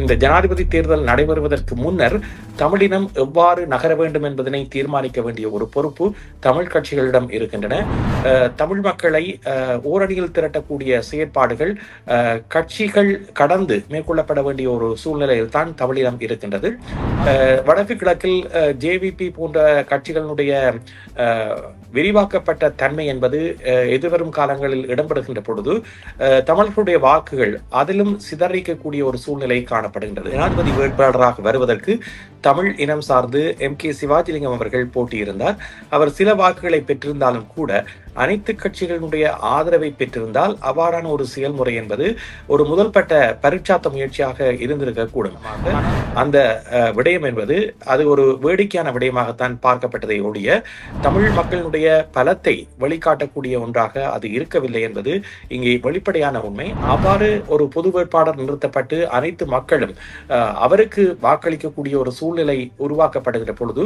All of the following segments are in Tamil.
இந்த ஜனாதிபதி தேர்தல் நடைபெறுவதற்கு முன்னர் தமிழினம் எவ்வாறு நகர வேண்டும் என்பதனை தீர்மானிக்க வேண்டிய ஒரு பொறுப்பு தமிழ் கட்சிகளிடம் இருக்கின்றன தமிழ் மக்களை ஓரணியில் திரட்டக்கூடிய செயற்பாடுகள் கட்சிகள் கடந்து மேற்கொள்ளப்பட வேண்டிய ஒரு சூழ்நிலையில் தான் தமிழினம் இருக்கின்றது வடக்கு கிழக்கில் ஜேவிபி போன்ற கட்சிகளினுடைய விரிவாக்கப்பட்ட தன்மை என்பது எதிர்வரும் காலங்களில் இடம்பெறுகின்ற பொழுது தமிழர்களுடைய வாக்குகள் அதிலும் சிதறிக்கக்கூடிய ஒரு சூழ்நிலை காணப்படுகின்றது ஜனாதிபதி வேட்பாளராக வருவதற்கு தமிழ் இனம் சார்ந்து எம் கே சிவாஜிலிங்கம் அவர்கள் போட்டியிருந்தார் அவர் சில வாக்குகளை பெற்றிருந்தாலும் கூட அனைத்து கட்சிகளுடைய ஆதரவை பெற்றிருந்தால் அவ்வாறான ஒரு செயல்முறை என்பது ஒரு முதல்பட்ட பரீட்சாத்த முயற்சியாக இருந்திருக்க கூடும் அந்த விடயம் என்பது அது ஒரு வேடிக்கையான விடயமாகத்தான் பார்க்கப்பட்டதை ஒழிய தமிழ் மக்களுடைய பலத்தை வழிகாட்டக்கூடிய ஒன்றாக அது இருக்கவில்லை என்பது இங்கே வெளிப்படையான உண்மை அவ்வாறு ஒரு பொது வேட்பாளர் நிறுத்தப்பட்டு அனைத்து மக்களும் அவருக்கு வாக்களிக்கக்கூடிய ஒரு சூழ்நிலை உருவாக்கப்படுகிற பொழுது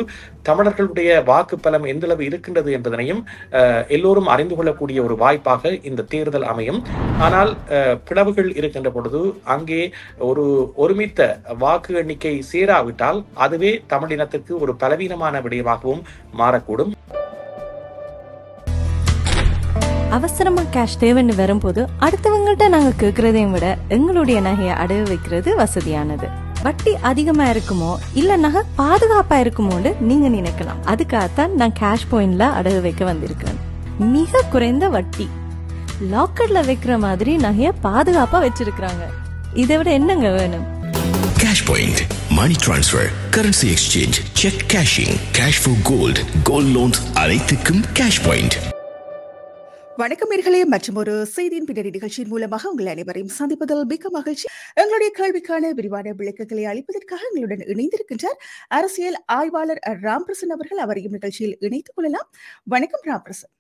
தமிழர்களுடைய வாக்கு பலம் எந்தளவு இருக்கின்றது என்பதனையும் எல்லோரும் எல்லோரும் அறிந்து கொள்ளக்கூடிய ஒரு வாய்ப்பாக இந்த தேர்தல் அமையும் ஆனால் பிளவுகள் இருக்கின்ற பொழுது அங்கே ஒரு ஒருமித்த வாக்கு எண்ணிக்கை சேராவிட்டால் அதுவே தமிழினத்திற்கு ஒரு பலவீனமான விடயமாகவும் மாறக்கூடும் அவசரமா கேஷ் தேவைன்னு வரும்போது அடுத்தவங்கள்ட்ட நாங்க கேக்குறதையும் விட எங்களுடைய நகையை அடகு வைக்கிறது வசதியானது வட்டி அதிகமா இருக்குமோ இல்ல நகை பாதுகாப்பா இருக்குமோன்னு நீங்க நினைக்கலாம் அதுக்காகத்தான் நான் கேஷ் பாயிண்ட்ல அடகு வைக்க வந்திருக்கேன் மிக குறைந்த வட்டி லாக்கர்ல வைக்கிற மாதிரி நகைய பாதுகாப்பா வச்சிருக்காங்க இதை விட என்னங்க வேணும் cash point money transfer currency exchange cheque cashing cash for gold gold loans அனைத்துக்கும் கேஷ் பாயிண்ட் வணக்கம் நேர்களே மற்றும் ஒரு செய்தியின் பின்னணி நிகழ்ச்சியின் மூலமாக உங்கள் அனைவரையும் சந்திப்பதில் மிக்க மகிழ்ச்சி எங்களுடைய கேள்விக்கான விரிவான விளக்கங்களை அளிப்பதற்காக எங்களுடன் இணைந்திருக்கின்றார் அரசியல் ஆய்வாளர் ராம்பிரசன் அவர்கள் அவரையும் நிகழ்ச்சியில் இணைத்துக் கொள்ளலாம் வணக்கம் ராம்பிரசன்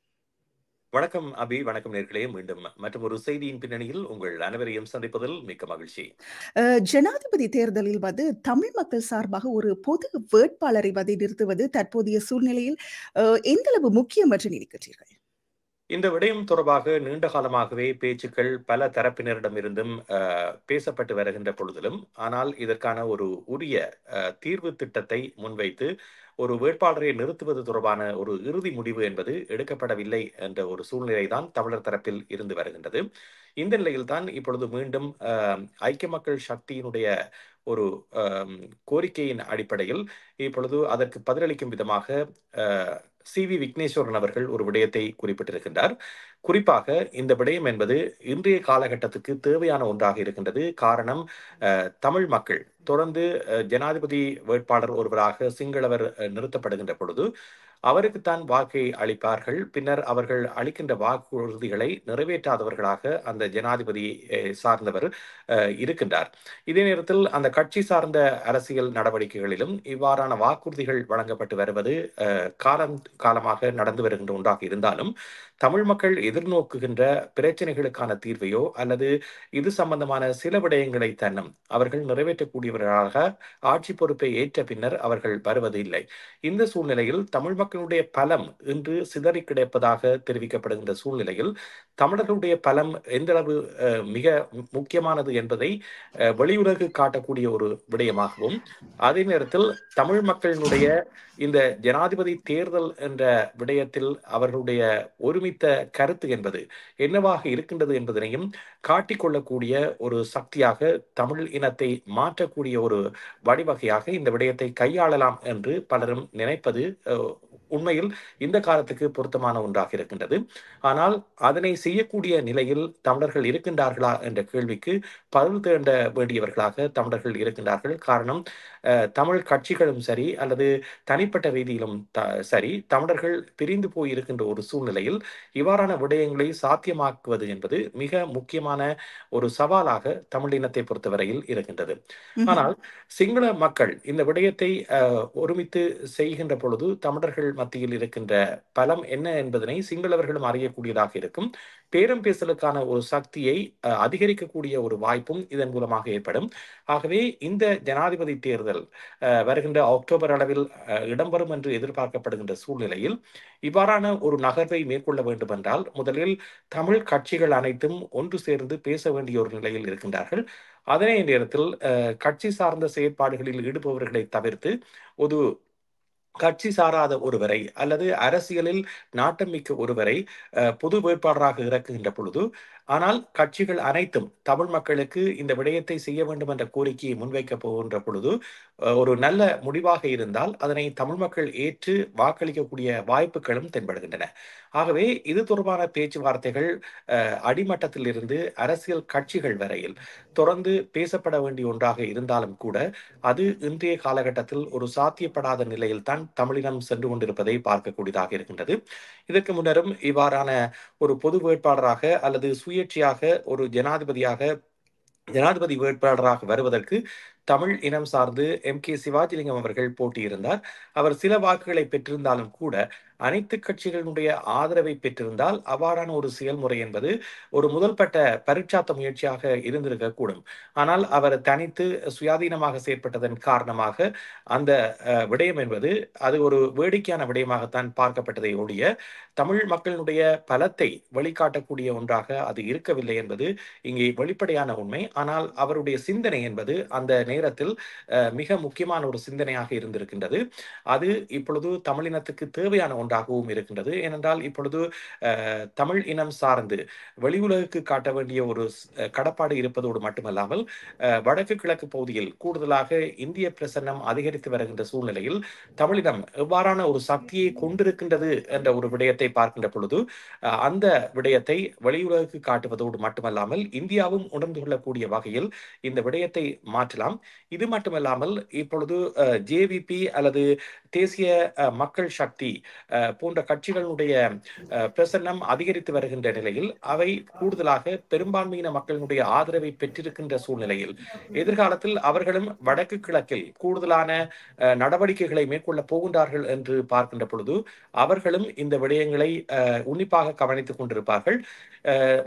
வணக்கம் அபி வணக்கம் நேர்களே மீண்டும் மற்றும் ஒரு செய்தியின் பின்னணியில் உங்கள் அனைவரையும் சந்திப்பதில் மிக்க மகிழ்ச்சி ஜனாதிபதி தேர்தலில் வந்து தமிழ் மக்கள் சார்பாக ஒரு பொது வேட்பாளரை வதை நிறுத்துவது தற்போதைய சூழ்நிலையில் எந்தளவு முக்கியம் என்று நினைக்கிறீர்கள் இந்த விடயம் தொடர்பாக நீண்ட காலமாகவே பேச்சுக்கள் பல தரப்பினரிடமிருந்தும் பேசப்பட்டு வருகின்ற பொழுதிலும் ஆனால் இதற்கான ஒரு உரிய தீர்வு திட்டத்தை முன்வைத்து ஒரு வேட்பாளரை நிறுத்துவது தொடர்பான ஒரு இறுதி முடிவு என்பது எடுக்கப்படவில்லை என்ற ஒரு சூழ்நிலை தான் தமிழர் தரப்பில் இருந்து வருகின்றது இந்த நிலையில்தான் இப்பொழுது மீண்டும் ஐக்கிய மக்கள் சக்தியினுடைய ஒரு கோரிக்கையின் அடிப்படையில் இப்பொழுது அதற்கு பதிலளிக்கும் விதமாக சி வி விக்னேஸ்வரன் அவர்கள் ஒரு விடயத்தை குறிப்பிட்டிருக்கின்றார் குறிப்பாக இந்த விடயம் என்பது இன்றைய காலகட்டத்துக்கு தேவையான ஒன்றாக இருக்கின்றது காரணம் தமிழ் மக்கள் தொடர்ந்து ஜனாதிபதி வேட்பாளர் ஒருவராக சிங்களவர் நிறுத்தப்படுகின்ற பொழுது அவருக்குத்தான் வாக்கை அளிப்பார்கள் பின்னர் அவர்கள் அளிக்கின்ற வாக்குறுதிகளை நிறைவேற்றாதவர்களாக அந்த ஜனாதிபதி சார்ந்தவர் இருக்கின்றார் இதே நேரத்தில் அந்த கட்சி சார்ந்த அரசியல் நடவடிக்கைகளிலும் இவ்வாறான வாக்குறுதிகள் வழங்கப்பட்டு வருவது காலம் காலமாக நடந்து வருகின்ற ஒன்றாக இருந்தாலும் தமிழ் மக்கள் எதிர்நோக்குகின்ற பிரச்சனைகளுக்கான தீர்வையோ அல்லது இது சம்பந்தமான சில விடயங்களை தன்னும் அவர்கள் நிறைவேற்றக்கூடியவர்களாக ஆட்சி பொறுப்பை ஏற்ற பின்னர் அவர்கள் வருவது இல்லை இந்த சூழ்நிலையில் தமிழ் மக்களுடைய பலம் இன்று சிதறி கிடைப்பதாக தெரிவிக்கப்படுகின்ற சூழ்நிலையில் தமிழர்களுடைய பலம் எந்த அளவு மிக முக்கியமானது என்பதை வெளியுலகு காட்டக்கூடிய ஒரு விடயமாகவும் அதே நேரத்தில் தமிழ் மக்களினுடைய இந்த ஜனாதிபதி தேர்தல் என்ற விடயத்தில் அவர்களுடைய ஒருமித்த கருத்து கருத்து என்பது என்னவாக இருக்கின்றது என்பதனையும் காட்டிக்கொள்ளக்கூடிய ஒரு சக்தியாக தமிழ் இனத்தை மாற்றக்கூடிய ஒரு வழிவகையாக இந்த விடயத்தை கையாளலாம் என்று பலரும் நினைப்பது உண்மையில் இந்த காலத்துக்கு பொருத்தமான ஒன்றாக இருக்கின்றது ஆனால் அதனை செய்யக்கூடிய நிலையில் தமிழர்கள் இருக்கின்றார்களா என்ற கேள்விக்கு பதில் தேண்ட வேண்டியவர்களாக தமிழர்கள் இருக்கின்றார்கள் காரணம் தமிழ் கட்சிகளும் சரி அல்லது தனிப்பட்ட ரீதியிலும் த சரி தமிழர்கள் பிரிந்து போயிருக்கின்ற ஒரு சூழ்நிலையில் இவ்வாறான விடயங்களை சாத்தியமாக்குவது என்பது மிக முக்கியமான ஒரு சவாலாக தமிழ் இனத்தை பொறுத்தவரையில் இருக்கின்றது ஆனால் சிங்கள மக்கள் இந்த விடயத்தை ஒருமித்து செய்கின்ற பொழுது தமிழர்கள் மத்தியில் இருக்கின்ற பலம் என்ன என்பதனை சிங்களவர்களும் அறியக்கூடியதாக இருக்கும் பேரம் பேசலுக்கான ஒரு சக்தியை அதிகரிக்கக்கூடிய ஒரு வாய்ப்பும் இதன் மூலமாக ஏற்படும் ஆகவே இந்த ஜனாதிபதி தேர்தல் வருகின்ற அக்டோபர் அளவில் இடம்பெறும் என்று எதிர்பார்க்கப்படுகின்ற சூழ்நிலையில் இவ்வாறான ஒரு நகர்வை மேற்கொள்ள வேண்டும் என்றால் முதலில் தமிழ் கட்சிகள் அனைத்தும் ஒன்று சேர்ந்து பேச வேண்டிய ஒரு நிலையில் இருக்கின்றார்கள் அதனே நேரத்தில் கட்சி சார்ந்த செயற்பாடுகளில் ஈடுபவர்களை தவிர்த்து ஒரு கட்சி சாராத ஒருவரை அல்லது அரசியலில் நாட்டமிக்க ஒருவரை பொது வேட்பாளராக இறக்குகின்ற பொழுது ஆனால் கட்சிகள் அனைத்தும் தமிழ் மக்களுக்கு இந்த விடயத்தை செய்ய வேண்டும் என்ற கோரிக்கையை முன்வைக்க போகின்ற பொழுது ஒரு நல்ல முடிவாக இருந்தால் அதனை தமிழ் மக்கள் ஏற்று வாக்களிக்கக்கூடிய வாய்ப்புகளும் தென்படுகின்றன ஆகவே இது தொடர்பான பேச்சுவார்த்தைகள் இருந்து அரசியல் கட்சிகள் வரையில் தொடர்ந்து பேசப்பட வேண்டிய ஒன்றாக இருந்தாலும் கூட அது இன்றைய காலகட்டத்தில் ஒரு சாத்தியப்படாத நிலையில் தான் தமிழினம் சென்று கொண்டிருப்பதை பார்க்கக்கூடியதாக இருக்கின்றது இதற்கு முன்னரும் இவ்வாறான ஒரு பொது வேட்பாளராக அல்லது சுய சுயேட்சையாக ஒரு ஜனாதிபதியாக ஜனாதிபதி வேட்பாளராக வருவதற்கு தமிழ் இனம் சார்ந்து எம் கே சிவாஜிலிங்கம் அவர்கள் போட்டியிருந்தார் அவர் சில வாக்குகளை பெற்றிருந்தாலும் கூட அனைத்து கட்சிகளினுடைய ஆதரவை பெற்றிருந்தால் அவ்வாறான ஒரு செயல்முறை என்பது ஒரு முதல்பட்ட பரீட்சாத்த முயற்சியாக இருந்திருக்கக்கூடும் ஆனால் அவர் தனித்து சுயாதீனமாக செயற்பட்டதன் காரணமாக அந்த விடயம் என்பது அது ஒரு வேடிக்கையான விடயமாகத்தான் பார்க்கப்பட்டதை ஒழிய தமிழ் மக்களினுடைய பலத்தை வெளிக்காட்டக்கூடிய ஒன்றாக அது இருக்கவில்லை என்பது இங்கே வெளிப்படையான உண்மை ஆனால் அவருடைய சிந்தனை என்பது அந்த நேரத்தில் மிக முக்கியமான ஒரு சிந்தனையாக இருந்திருக்கின்றது அது இப்பொழுது தமிழினத்துக்கு தேவையான ஒன்றாகவும் இருக்கின்றது ஏனென்றால் இப்பொழுது தமிழ் இனம் சார்ந்து வெளியுலகுக்கு காட்ட வேண்டிய ஒரு கடப்பாடு இருப்பதோடு மட்டுமல்லாமல் வடக்கு கிழக்கு பகுதியில் கூடுதலாக இந்திய பிரசன்னம் அதிகரித்து வருகின்ற சூழ்நிலையில் தமிழினம் எவ்வாறான ஒரு சக்தியை கொண்டிருக்கின்றது என்ற ஒரு விடயத்தை விடயத்தை பார்க்கின்ற பொழுது அந்த விடயத்தை வெளியுலகுக்கு காட்டுவதோடு மட்டுமல்லாமல் இந்தியாவும் உணர்ந்து கொள்ளக்கூடிய வகையில் இந்த விடயத்தை மாற்றலாம் இது மட்டுமல்லாமல் இப்பொழுது ஜேவிபி அல்லது தேசிய மக்கள் சக்தி போன்ற கட்சிகளுடைய பிரசன்னம் அதிகரித்து வருகின்ற நிலையில் அவை கூடுதலாக பெரும்பான்மையின மக்களினுடைய ஆதரவை பெற்றிருக்கின்ற சூழ்நிலையில் எதிர்காலத்தில் அவர்களும் வடக்கு கிழக்கில் கூடுதலான நடவடிக்கைகளை மேற்கொள்ள போகின்றார்கள் என்று பார்க்கின்ற பொழுது அவர்களும் இந்த விடயங்களை உன்னிப்பாக கவனித்துக் கொண்டிருப்பார்கள்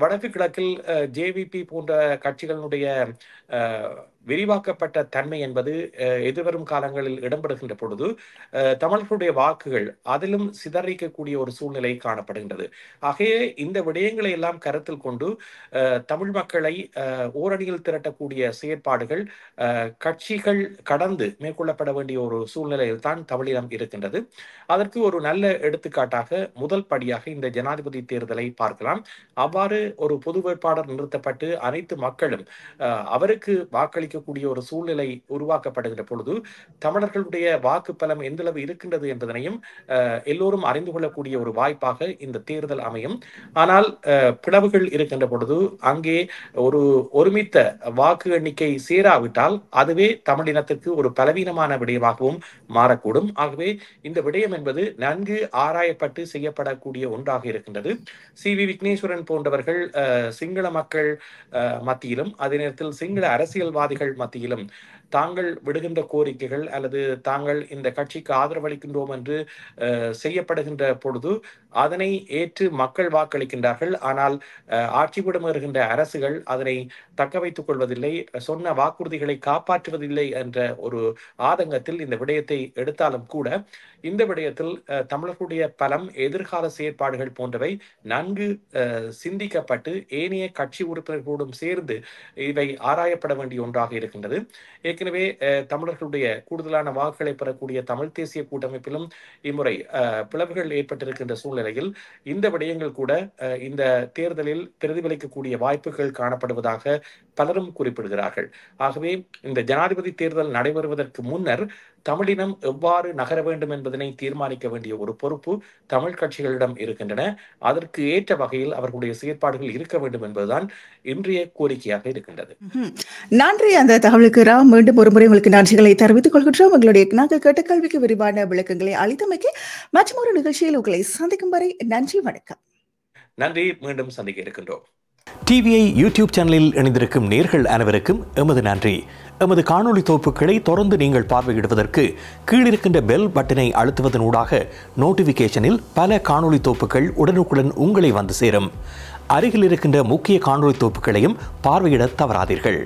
வடக்கு கிழக்கில் ஜேவிபி போன்ற கட்சிகளுடைய விரிவாக்கப்பட்ட தன்மை என்பது எதிர்வரும் காலங்களில் இடம்பெறுகின்ற பொழுது தமிழர்களுடைய வாக்குகள் அதிலும் சிதறிக்கக்கூடிய ஒரு சூழ்நிலை காணப்படுகின்றது ஆகையே இந்த விடயங்களை எல்லாம் கருத்தில் கொண்டு தமிழ் மக்களை ஓரணியில் திரட்டக்கூடிய செயற்பாடுகள் கட்சிகள் கடந்து மேற்கொள்ளப்பட வேண்டிய ஒரு சூழ்நிலையில் தான் தமிழிடம் இருக்கின்றது அதற்கு ஒரு நல்ல எடுத்துக்காட்டாக முதல் படியாக இந்த ஜனாதிபதி தேர்தலை பார்க்கலாம் அவ்வாறு ஒரு பொது வேட்பாளர் நிறுத்தப்பட்டு அனைத்து மக்களும் அவருக்கு வாக்களிக்கக்கூடிய ஒரு சூழ்நிலை உருவாக்கப்படுகின்ற பொழுது தமிழர்களுடைய வாக்கு பலம் எந்த பெருந்தளவு இருக்கின்றது என்பதனையும் எல்லோரும் அறிந்து கொள்ளக்கூடிய ஒரு வாய்ப்பாக இந்த தேர்தல் அமையும் ஆனால் பிளவுகள் இருக்கின்ற பொழுது அங்கே ஒரு ஒருமித்த வாக்கு எண்ணிக்கை சேராவிட்டால் அதுவே தமிழினத்திற்கு ஒரு பலவீனமான விடயமாகவும் மாறக்கூடும் ஆகவே இந்த விடயம் என்பது நன்கு ஆராயப்பட்டு செய்யப்படக்கூடிய ஒன்றாக இருக்கின்றது சி வி விக்னேஸ்வரன் போன்றவர்கள் சிங்கள மக்கள் மத்தியிலும் அதே நேரத்தில் சிங்கள அரசியல்வாதிகள் மத்தியிலும் தாங்கள் விடுகின்ற கோரிக்கைகள் அல்லது தாங்கள் இந்த கட்சிக்கு ஆதரவளிக்கின்றோம் என்று செய்யப்படுகின்ற பொழுது அதனை ஏற்று மக்கள் வாக்களிக்கின்றார்கள் ஆனால் ஆட்சி வருகின்ற அரசுகள் அதனை தக்க வைத்துக் கொள்வதில்லை சொன்ன வாக்குறுதிகளை காப்பாற்றுவதில்லை என்ற ஒரு ஆதங்கத்தில் இந்த விடயத்தை எடுத்தாலும் கூட இந்த விடயத்தில் தமிழர்களுடைய பலம் எதிர்கால செயற்பாடுகள் போன்றவை நன்கு சிந்திக்கப்பட்டு ஏனைய கட்சி உறுப்பினர்களோடும் சேர்ந்து இவை ஆராயப்பட வேண்டிய ஒன்றாக இருக்கின்றது ஏற்கனவே தமிழர்களுடைய கூடுதலான வாக்குகளை பெறக்கூடிய தமிழ் தேசிய கூட்டமைப்பிலும் இம்முறை பிளவுகள் ஏற்பட்டிருக்கின்ற சூழ்நிலையில் இந்த விடயங்கள் கூட இந்த தேர்தலில் பிரதிபலிக்கக்கூடிய வாய்ப்புகள் காணப்படுவதாக பலரும் குறிப்பிடுகிறார்கள் ஆகவே இந்த ஜனாதிபதி தேர்தல் நடைபெறுவதற்கு முன்னர் தமிழினம் எவ்வாறு நகர வேண்டும் என்பதனை தீர்மானிக்க வேண்டிய ஒரு பொறுப்பு தமிழ் கட்சிகளிடம் இருக்கின்றன அதற்கு ஏற்ற வகையில் அவர்களுடைய செயற்பாடுகள் இருக்க வேண்டும் என்பதுதான் இன்றைய கோரிக்கையாக இருக்கின்றது நன்றி அந்த தகவலுக்கு ராம் மீண்டும் ஒரு முறை உங்களுக்கு நன்றிகளை தெரிவித்துக் கொள்கின்றோம் உங்களுடைய நாங்கள் கேட்ட கல்விக்கு விரிவான விளக்கங்களை அளித்தமைக்கு மற்றும் ஒரு நிகழ்ச்சியில் உங்களை சந்திக்கும் வரை நன்றி வணக்கம் நன்றி மீண்டும் சந்திக்க இருக்கின்றோம் டிவிஐ யூடியூப் சேனலில் இணைந்திருக்கும் நேர்கள் அனைவருக்கும் எமது நன்றி எமது காணொலி தொகுப்புகளை தொடர்ந்து நீங்கள் பார்வையிடுவதற்கு கீழிருக்கின்ற பெல் பட்டனை அழுத்துவதன் ஊடாக நோட்டிஃபிகேஷனில் பல காணொலி தொகுப்புகள் உடனுக்குடன் உங்களை வந்து சேரும் அருகில் இருக்கின்ற முக்கிய காணொலி தொகுப்புகளையும் பார்வையிட தவறாதீர்கள்